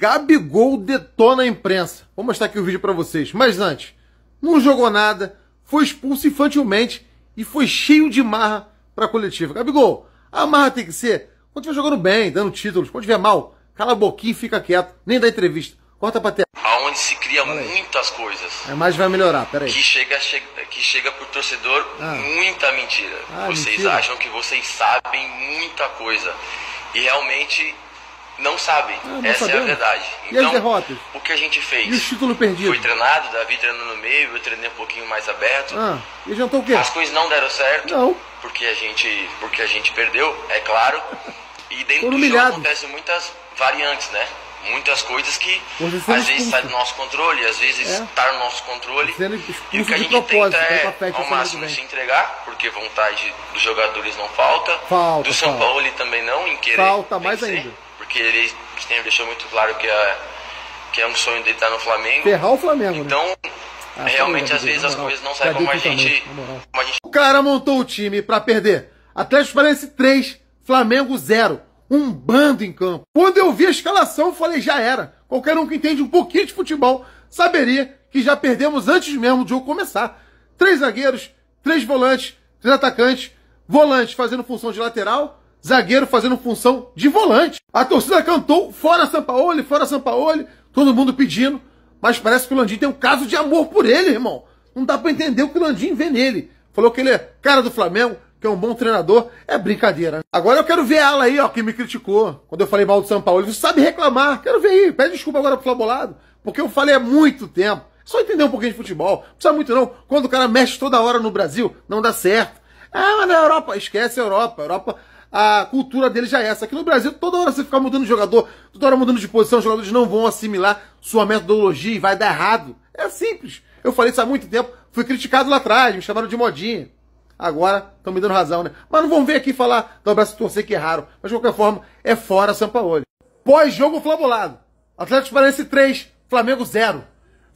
Gabigol detona a imprensa. Vou mostrar aqui o vídeo para vocês. Mas antes, não jogou nada, foi expulso infantilmente e foi cheio de marra para a coletiva. Gabigol, a marra tem que ser quando estiver jogando bem, dando títulos. Quando estiver mal, cala a boquinha e fica quieto. Nem dá entrevista. Corta pra terra. Aonde se cria muitas coisas. A é, imagem vai melhorar, peraí. Que chega, que chega pro torcedor ah. muita mentira. Ah, vocês mentira. acham que vocês sabem muita coisa. E realmente não sabem. Ah, não Essa sabemos. é a verdade. Então, e as então, derrotas? O que a gente fez? E o título perdido? Foi treinado, Davi treinando no meio, eu treinei um pouquinho mais aberto. Ah, e jantou o quê? As coisas não deram certo. Não. Porque a gente, porque a gente perdeu, é claro. E dentro Foram do humilhados. jogo acontecem muitas variantes, né? Muitas coisas que às vezes está do nosso controle, às vezes está é. no nosso controle. E o que a gente tenta é, ao máximo, se entregar, porque vontade dos jogadores não falta. falta do São falta. Paulo também não, em querer. Falta mais vencer. ainda que ele sempre deixou muito claro que é, que é um sonho dele estar no Flamengo. Ferrar o Flamengo. Né? Então, né? realmente, às vezes as coisas não saem como a, gente, como a gente. O cara montou o time para perder. Atlético Paranaense 3, Flamengo 0. Um bando em campo. Quando eu vi a escalação, eu falei, já era. Qualquer um que entende um pouquinho de futebol saberia que já perdemos antes mesmo do jogo começar. Três zagueiros, três volantes, três atacantes, volante fazendo função de lateral, zagueiro fazendo função de volante. A torcida cantou fora Sampaoli, fora Sampaoli, todo mundo pedindo. Mas parece que o Landim tem um caso de amor por ele, irmão. Não dá para entender o que o Landim vê nele. Falou que ele é cara do Flamengo, que é um bom treinador. É brincadeira. Né? Agora eu quero ver ela aí, ó, que me criticou. Quando eu falei mal do São Paulo, você sabe reclamar. Quero ver aí. Pede desculpa agora pro Flabolado, porque eu falei há muito tempo. Só entender um pouquinho de futebol. Não precisa muito não. Quando o cara mexe toda hora no Brasil, não dá certo. Ah, mas na Europa, esquece a Europa. A Europa a cultura dele já é essa. Aqui no Brasil, toda hora você ficar mudando de jogador, toda hora mudando de posição, os jogadores não vão assimilar sua metodologia e vai dar errado. É simples. Eu falei isso há muito tempo, fui criticado lá atrás, me chamaram de modinha. Agora estão me dando razão, né? Mas não vão vir aqui falar do abraço torcer que erraram. Mas de qualquer forma, é fora São Paulo. Pós-jogo flabulado Atlético Paranaense 3, Flamengo 0.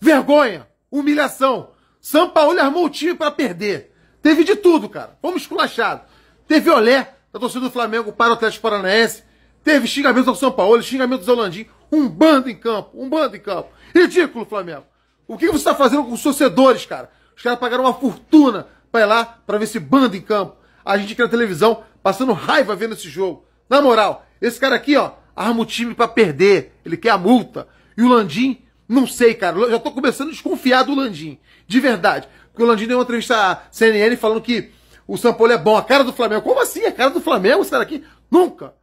Vergonha, humilhação. São Paulo armou o time para perder. Teve de tudo, cara. Fomos esculachados. Teve olé, da torcida do Flamengo para o Atlético Paranaense. Teve xingamentos ao São Paulo, xingamentos ao Landim. Um bando em campo, um bando em campo. Ridículo, Flamengo. O que você está fazendo com os torcedores, cara? Os caras pagaram uma fortuna para ir lá para ver esse bando em campo. A gente aqui na televisão passando raiva vendo esse jogo. Na moral, esse cara aqui, ó, arma o time para perder. Ele quer a multa. E o Landim, não sei, cara. Eu já tô começando a desconfiar do Landim. De verdade. Porque o Landim deu uma entrevista à CNN falando que o São Paulo é bom, a cara do Flamengo. Como assim? A cara do Flamengo cara aqui? Nunca!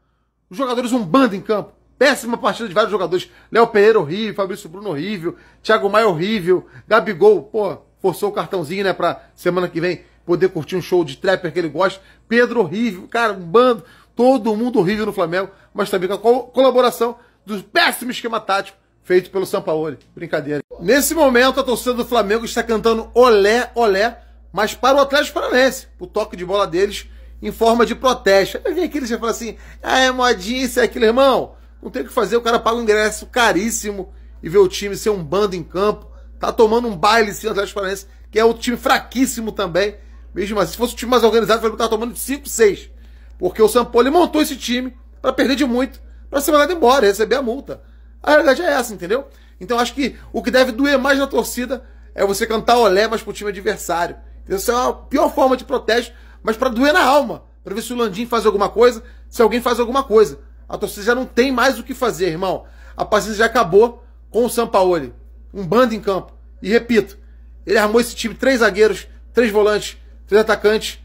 Os jogadores um bando em campo. Péssima partida de vários jogadores. Léo Pereira horrível, Fabrício Bruno horrível, Thiago Maia horrível, Gabigol, pô, forçou o cartãozinho, né, pra semana que vem poder curtir um show de trapper que ele gosta. Pedro horrível, cara, um bando, todo mundo horrível no Flamengo, mas também com a colaboração do péssimo esquema tático feito pelo Sampaoli. Brincadeira. Nesse momento, a torcida do Flamengo está cantando olé, olé, mas para o Atlético Paranaense. O toque de bola deles em forma de protesto. Aí vem aquele e fala assim: ah, é modinha, isso é aquilo, irmão. Não tem o que fazer, o cara paga um ingresso caríssimo e vê o time ser um bando em campo. Tá tomando um baile sim o Atlético Paranaense, que é outro time fraquíssimo também. Mesmo assim, se fosse um time mais organizado, ele tava tomando 5, 6. Porque o Sampoli montou esse time para perder de muito, para ser mandado embora, receber a multa. A realidade é essa, entendeu? Então acho que o que deve doer mais na torcida é você cantar olé, mas pro time adversário. Essa é a pior forma de protesto, mas para doer na alma, para ver se o Landim faz alguma coisa, se alguém faz alguma coisa. A torcida já não tem mais o que fazer, irmão. A paciência já acabou com o Sampaoli. Um bando em campo. E repito, ele armou esse time três zagueiros, três volantes, três atacantes,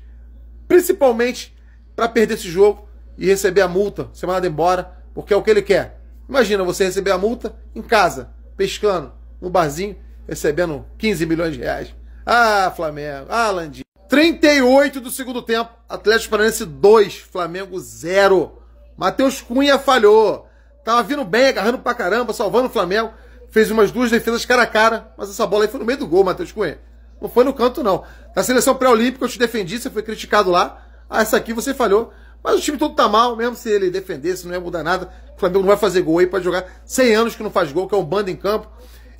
principalmente para perder esse jogo e receber a multa, ser mandado embora, porque é o que ele quer. Imagina você receber a multa em casa, pescando, no barzinho, recebendo 15 milhões de reais. Ah, Flamengo. Ah, Landim. 38 do segundo tempo. Atlético Paranaense 2, Flamengo 0. Matheus Cunha falhou. Tava vindo bem, agarrando pra caramba, salvando o Flamengo. Fez umas duas defesas cara a cara, mas essa bola aí foi no meio do gol, Matheus Cunha. Não foi no canto, não. Na seleção pré-olímpica eu te defendi, você foi criticado lá. Ah, essa aqui você falhou. Mas o time todo tá mal, mesmo se ele defendesse, não ia mudar nada. O Flamengo não vai fazer gol aí, pode jogar 100 anos que não faz gol, que é um bando em campo.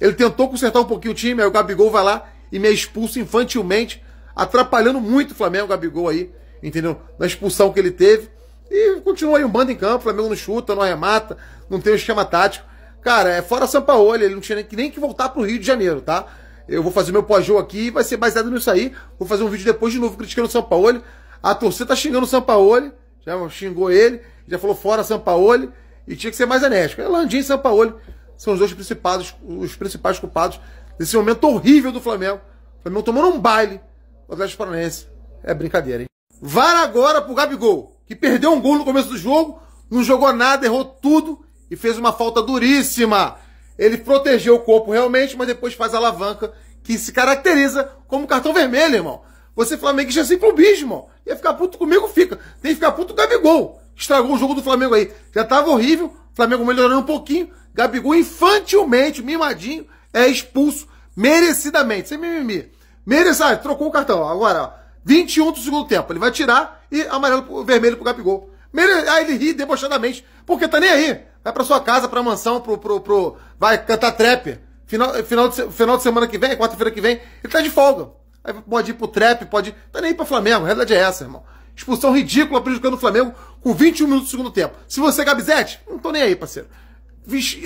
Ele tentou consertar um pouquinho o time, aí o Gabigol vai lá e me expulso infantilmente, atrapalhando muito o Flamengo, o Gabigol aí, entendeu? Na expulsão que ele teve. E continua aí um bando em campo, o Flamengo não chuta, não arremata, não tem um esquema tático. Cara, é fora São Paulo, ele não tinha nem que, nem que voltar pro Rio de Janeiro, tá? Eu vou fazer meu pós-jogo aqui, vai ser baseado nisso aí. Vou fazer um vídeo depois de novo criticando o São Paulo. A torcida tá xingando o São Paulo, já xingou ele, já falou fora São Paulo e tinha que ser mais enérgico. É Landim e São Paulo são os dois principais, os principais culpados desse momento horrível do Flamengo. O Flamengo tomando um baile do Atlético Paranaense. É brincadeira, hein? Vara agora pro Gabigol, que perdeu um gol no começo do jogo, não jogou nada, errou tudo e fez uma falta duríssima. Ele protegeu o corpo realmente, mas depois faz a alavanca que se caracteriza como cartão vermelho, irmão. Você Flamengo já é sempre sem bicho, irmão. Ia ficar puto comigo, fica. Tem que ficar puto com o Gabigol. Estragou o jogo do Flamengo aí. Já tava horrível, Flamengo melhorando um pouquinho. Gabigol infantilmente, mimadinho, é expulso merecidamente, sem mimimi. Merecidamente, ah, trocou o cartão. Agora, ó, 21 do segundo tempo. Ele vai tirar e amarelo, vermelho pro Gabigol. Mere... Aí ele ri debochadamente, porque tá nem aí. Vai pra sua casa, pra mansão, pro. pro, pro... Vai cantar trap. Final, final, de, final de semana que vem, quarta-feira que vem, ele tá de folga. Aí pode ir pro trap, pode. Tá nem aí pra Flamengo, a realidade é essa, irmão. Expulsão ridícula prejudicando o Flamengo com 21 minutos do segundo tempo. Se você é Gabizete, não tô nem aí, parceiro.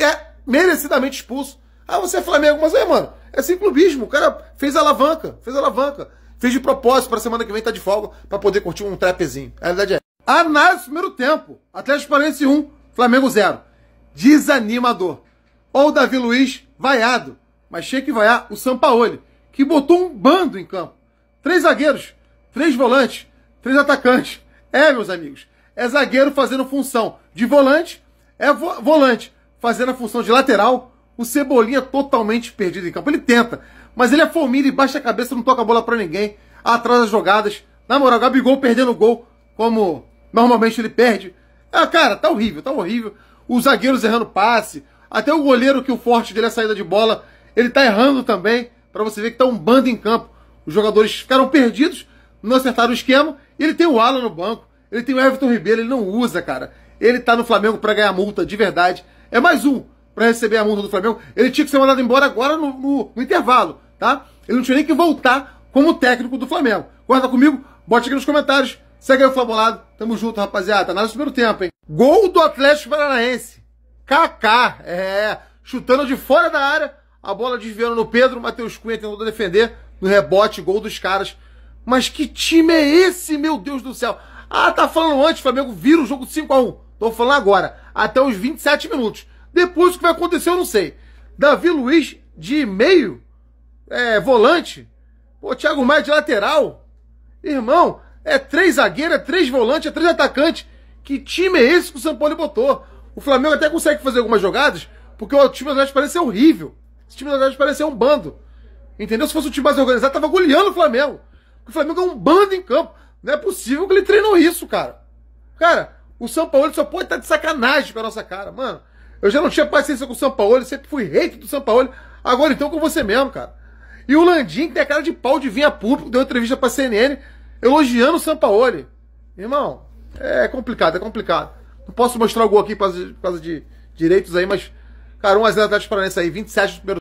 É merecidamente expulso. Ah, você é Flamengo, mas aí, mano, é sem clubismo. O cara fez alavanca, fez alavanca. Fez de propósito para semana que vem tá de folga para poder curtir um trapezinho. A realidade é. Análise do primeiro tempo. Atlético Paranaense 1, Flamengo 0. Desanimador. Ou o Davi Luiz vaiado. Mas tinha que vaiar o Sampaoli, que botou um bando em campo. Três zagueiros, três volantes, três atacantes. É, meus amigos. É zagueiro fazendo função de volante, é vo volante fazendo a função de lateral, o Cebolinha é totalmente perdido em campo. Ele tenta, mas ele é formiga e baixa a cabeça, não toca a bola para ninguém, atrasa as jogadas. Na moral, Gabigol perdendo o gol, como normalmente ele perde. Ah, cara, tá horrível, tá horrível. Os zagueiros errando passe, até o goleiro que o forte dele é a saída de bola, ele tá errando também, para você ver que tá um bando em campo. Os jogadores ficaram perdidos, não acertaram o esquema, e ele tem o Alan no banco, ele tem o Everton Ribeiro, ele não usa, cara. Ele tá no Flamengo para ganhar multa de verdade. É mais um para receber a multa do Flamengo, ele tinha que ser mandado embora agora no, no, no intervalo, tá? Ele não tinha nem que voltar como técnico do Flamengo. Guarda comigo, bote aqui nos comentários. Segue aí o Fabolado. Tamo junto, rapaziada. Tá nada do primeiro tempo, hein? Gol do Atlético Paranaense. Kaká, é. Chutando de fora da área. A bola desviando no Pedro. Matheus Cunha tentou defender. No rebote, gol dos caras. Mas que time é esse, meu Deus do céu? Ah, tá falando antes, Flamengo vira o jogo de 5x1. Tô falando agora. Até os 27 minutos. Depois o que vai acontecer, eu não sei. Davi Luiz de meio, é, volante. Pô, Thiago Maia de lateral. Irmão, é três zagueiros, é três volantes, é três atacantes. Que time é esse que o São Paulo botou? O Flamengo até consegue fazer algumas jogadas, porque o time do Atlético parece ser horrível. Esse time do Atlético parece ser um bando. Entendeu? Se fosse o time mais organizado, tava goleando o Flamengo. O Flamengo é um bando em campo. Não é possível que ele treinou isso, cara. Cara, o São Paulo só pode estar tá de sacanagem com a nossa cara, mano. Eu já não tinha paciência com o São Paulo, sempre fui rei do São Paulo. Agora então com você mesmo, cara. E o Landim tem a cara de pau de vir a público, deu entrevista pra CNN, elogiando o São Paulo. Irmão, é complicado, é complicado. Não posso mostrar o gol aqui por causa de, por causa de direitos aí, mas, cara, 1x0 Atlético Paranaense aí, 27 do primeiro